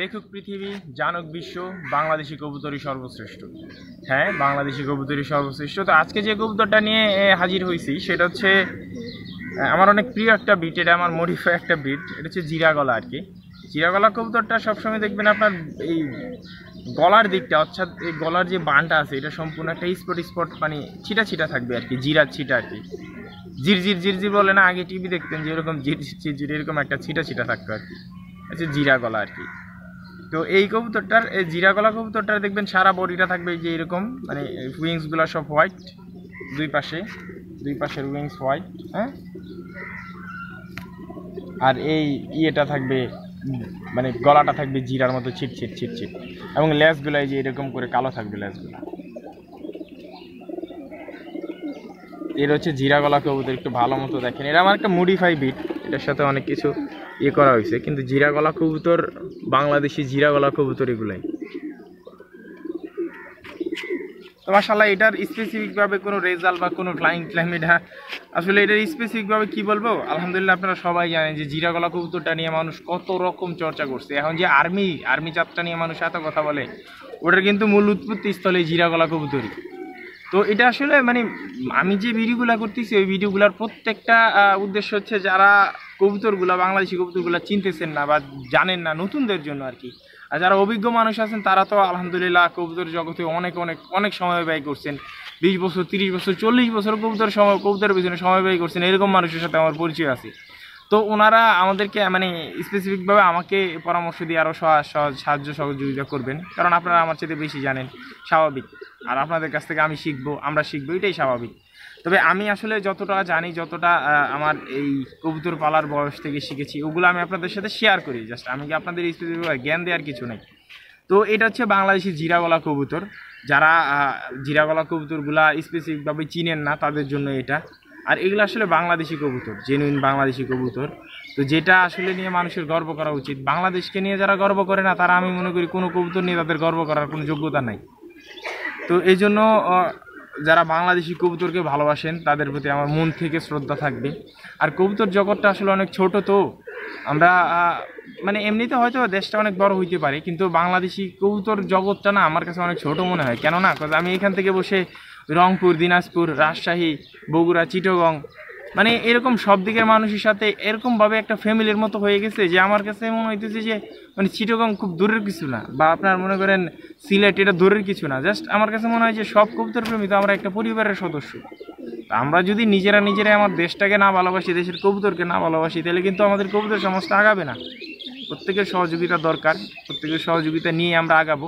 দেখুক পৃথিবী জানুক বিশ্ব বাংলাদেশি কবুতরই সর্বশ্রেষ্ঠ হ্যাঁ বাংলাদেশি কবুতরই সর্বশ্রেষ্ঠ তো আজকে যে কবুতরটা নিয়ে হাজির হয়েছি সেটা হচ্ছে আমার অনেক প্রিয় একটা বিট এটা আমার মডিফাই একটা বিট এটা হচ্ছে জিরা গলা আর কি জিরা গলা কবুতরটা সবসময় দেখবেন আপনার এই গলার দিকটা অর্থাৎ এই গলার যে বানটা আছে এটা সম্পূর্ণ একটা স্পট স্পট মানে ছিটা ছিটা থাকবে আর কি জিরা ছিটা আর কি ঝিরঝির ঝিরঝির বলে না আগে টিভি দেখতেন যে এরকম ঝিরঝির জির এরকম একটা ছিটা ছিটা থাকতো আর কি আচ্ছা জিরা গলা আর কি তো এই কবুতরটার এই জিরা গলা কবুতরটার দেখবেন সারা বডিটা থাকবে এই যে এরকম মানে উইংসগুলো সব হোয়াইট দুই পাশে দুই পাশের উইংস হোয়াইট হ্যাঁ আর এই ইয়েটা থাকবে মানে গলাটা থাকবে জিরার মতো ছিট ছিট ছিট ছিট এবং ল্যাসগুলো এই যে এরকম করে কালো থাকবে ল্যাসগুলো এর হচ্ছে জিরা গলা কবুতর একটু ভালো মতো দেখেন এরা আমার একটা মডিফাই বিট এটার সাথে অনেক কিছু ইয়ে করা হয়েছে কিন্তু জিরা গলা কবুতর বাংলাদেশি জিরা গলা কবুতর এগুলাই মাসাল্লাহ এটার স্পেসিফিকভাবে কোনো রেজাল্ট বা কোনো ফ্লাইং ক্লাইমেট আসলে এটার স্পেসিফিকভাবে কি বলবো আলহামদুলিল্লাহ আপনারা সবাই জানেন যে জিরা গলা কবুতরটা নিয়ে মানুষ কত রকম চর্চা করছে এখন যে আর্মি আর্মি চাপটা নিয়ে মানুষ এত কথা বলে ওটার কিন্তু মূল উৎপত্তি স্থলে জিরা গলা কবুতরই তো এটা আসলে মানে আমি যে ভিডিওগুলো করতেছি ওই ভিডিওগুলোর প্রত্যেকটা উদ্দেশ্য হচ্ছে যারা কবুতরগুলো বাংলাদেশি কবুতরগুলো চিনতেছেন না বা জানেন না নতুনদের জন্য আর কি আর যারা অভিজ্ঞ মানুষ আছেন তারা তো আলহামদুলিল্লাহ কবুতর জগতে অনেক অনেক অনেক সময় ব্যয় করছেন বিশ বছর তিরিশ বছর চল্লিশ বছর কবুতর সময় কবুতরের পিছনে সময় ব্যয় করছেন এরকম মানুষের সাথে আমার পরিচয় আছে তো ওনারা আমাদেরকে মানে স্পেসিফিকভাবে আমাকে পরামর্শ দিয়ে আরও সাহায্য সহযোগিতা করবেন কারণ আপনারা আমার চেয়ে বেশি জানেন স্বাভাবিক আর আপনাদের কাছ থেকে আমি শিখবো আমরা শিখবো এটাই স্বাভাবিক তবে আমি আসলে যতটা জানি যতটা আমার এই কবুতর পালার বয়স থেকে শিখেছি ওগুলো আমি আপনাদের সাথে শেয়ার করি জাস্ট আমি কি আপনাদের স্পেসিফিক জ্ঞান দেওয়ার কিছু নেই তো এটা হচ্ছে বাংলাদেশি জিরাগলা কবুতর যারা জিরাগলা কবুতরগুলা স্পেসিফিকভাবে চিনেন না তাদের জন্য এটা আর এগুলো আসলে বাংলাদেশি কবুতর জেনুইন বাংলাদেশি কবুতর তো যেটা আসলে নিয়ে মানুষের গর্ব করা উচিত বাংলাদেশকে নিয়ে যারা গর্ব করে না তারা আমি মনে করি কোনো কবুতর নিয়ে তাদের গর্ব করার কোনো যোগ্যতা নাই তো এই জন্য যারা বাংলাদেশি কবুতরকে ভালোবাসেন তাদের প্রতি আমার মন থেকে শ্রদ্ধা থাকবে আর কবুতর জগৎটা আসলে অনেক ছোট তো আমরা মানে এমনিতে হয়তো দেশটা অনেক বড় হইতে পারে কিন্তু বাংলাদেশি কবুতর জগৎটা না আমার কাছে অনেক ছোট মনে হয় কেননা আমি এখান থেকে বসে রংপুর দিনাজপুর রাজশাহী বগুড়া চিটগং মানে এরকম সব দিকের মানুষের সাথে এরকমভাবে একটা ফ্যামিলির মতো হয়ে গেছে যে আমার কাছে মনে হইতেছে যে মানে চিটগং খুব দূরের কিছু না বা আপনার মনে করেন সিলেট এটা দূরের কিছু না জাস্ট আমার কাছে মনে হয় যে সব কবিতার প্রেমী তো আমরা একটা পরিবারের সদস্য আমরা যদি নিজেরা নিজেরাই আমার দেশটাকে না ভালোবাসি দেশের কবুতরকে না ভালোবাসি তাহলে কিন্তু আমাদের কবুতর সমস্ত আগাবে না প্রত্যেকের সহযোগিতা দরকার প্রত্যেকের সহযোগিতা নিয়ে আমরা আগাবো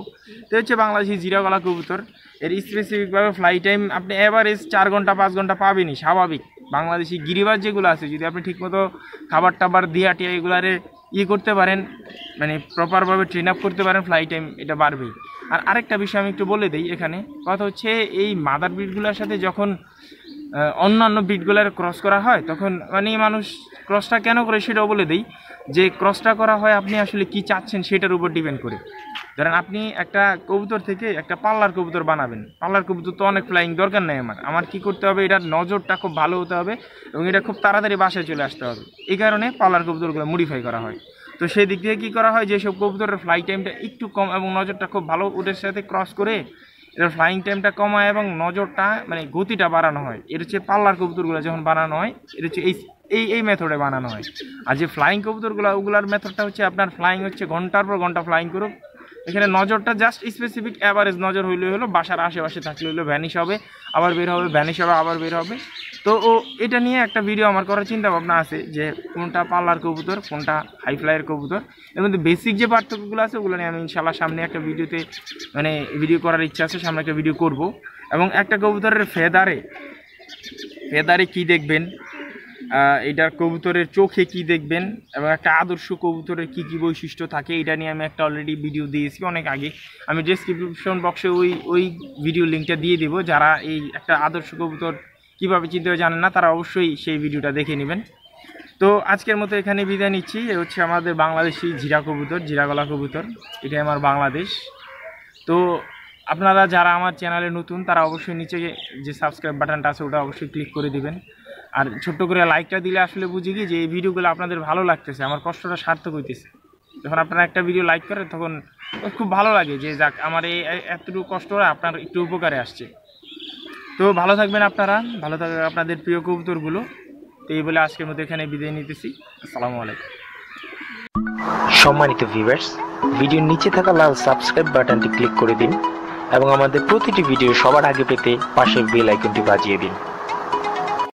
তো হচ্ছে বাংলাদেশি জিরাগলা কবুতর এর স্পেসিফিকভাবে ফ্লাইট টাইম আপনি অ্যাভারেজ চার ঘন্টা পাঁচ ঘন্টা পাবেনই স্বাভাবিক বাংলাদেশি গিরিবার যেগুলো আছে যদি আপনি ঠিকমতো খাবার টাবার দিয়া টিয়া এগুলারে ইয়ে করতে পারেন মানে প্রপারভাবে ট্রেন আপ করতে পারেন ফ্লাইট টাইম এটা বাড়বে আর আরেকটা বিষয় আমি একটু বলে দিই এখানে কথা হচ্ছে এই মাদার বিটগুলোর সাথে যখন অন্যান্য ব্রিডগুলার ক্রস করা হয় তখন মানে মানুষ ক্রসটা কেন করে সেটাও বলে দিই যে ক্রসটা করা হয় আপনি আসলে কি চাচ্ছেন সেটার উপর ডিপেন্ড করে ধরেন আপনি একটা কবুতর থেকে একটা পাল্লার কবুতর বানাবেন পাল্লার কবুতর তো অনেক ফ্লাইং দরকার নেই আমার আমার কি করতে হবে এটার নজরটা খুব ভালো হতে হবে এবং এটা খুব তাড়াতাড়ি বাসায় চলে আসতে হবে এই কারণে পাল্লার কবুতরগুলো মডিফাই করা হয় তো সেই দিক দিয়ে কী করা হয় যেসব কবুতরের ফ্লাই টাইমটা একটু কম এবং নজরটা খুব ভালো ওদের সাথে ক্রস করে এটার ফ্লাইং টাইমটা কমায় এবং নজরটা মানে গতিটা বাড়ানো হয় এটা হচ্ছে পাল্লার কবুতরগুলো যখন বানানো হয় এটা হচ্ছে এই এই এই মেথডে বানানো হয় আর যে ফ্লাইং কবুতরগুলো ওগুলার মেথডটা হচ্ছে আপনার ফ্লাইং হচ্ছে ঘন্টার পর ঘন্টা ফ্লাইং করুক এখানে নজরটা জাস্ট স্পেসিফিক অ্যাভারেজ নজর হইলে হলো বাসার আশেপাশে থাকলে হলো ভ্যানিশ হবে আবার বের হবে ভ্যানিশ হবে আবার বের হবে তো ও এটা নিয়ে একটা ভিডিও আমার করার চিন্তা ভাবনা আছে যে কোনটা পার্লার কবুতর কোনটা হাইফ্লাইয়ের কবুতর এর মধ্যে বেসিক যে পার্থক্যগুলো আছে ওগুলো নিয়ে আমি ইনশাল্লাহ সামনে একটা ভিডিওতে মানে ভিডিও করার ইচ্ছা আছে সামনে একটা ভিডিও করব এবং একটা কবুতরের ফেদারে ফেদারে কি দেখবেন এটার কবুতরের চোখে কি দেখবেন এবং একটা আদর্শ কবুতরের কি কি বৈশিষ্ট্য থাকে এটা নিয়ে আমি একটা অলরেডি ভিডিও দিয়েছি অনেক আগে আমি ডিসক্রিপশন বক্সে ওই ওই ভিডিও লিঙ্কটা দিয়ে দেবো যারা এই একটা আদর্শ কবুতর কীভাবে চিনতে জানেন না তারা অবশ্যই সেই ভিডিওটা দেখে নেবেন তো আজকের মতো এখানে বিদায় নিচ্ছি এ হচ্ছে আমাদের বাংলাদেশি জিরা কবুতর জিরাগলা কবুতর এটাই আমার বাংলাদেশ তো আপনারা যারা আমার চ্যানেলে নতুন তারা অবশ্যই নিচে যে সাবস্ক্রাইব বাটনটা আছে ওটা অবশ্যই ক্লিক করে দেবেন আর ছোট্ট করে লাইকটা দিলে আসলে বুঝি কি যে এই ভিডিওগুলো আপনাদের ভালো লাগতেছে আমার কষ্টটা সার্থক হইতেছে যখন আপনারা একটা ভিডিও লাইক করেন তখন খুব ভালো লাগে যে যাক আমার এই এতটুকু কষ্ট আপনার একটু উপকারে আসছে তো ভালো থাকবেন আপনারা ভালো থাকবেন আপনাদের প্রিয় কবুতরগুলো তো এই বলে আজকের মতো এখানে বিদায় নিতেছি আসসালামু আলাইকুম সম্মানিত ভিউয়ার্স ভিডিওর নিচে থাকা লাল সাবস্ক্রাইব বাটনটি ক্লিক করে দিন এবং আমাদের প্রতিটি ভিডিও সবার আগে পেতে পাশের বেল আইকনটি বাজিয়ে দিন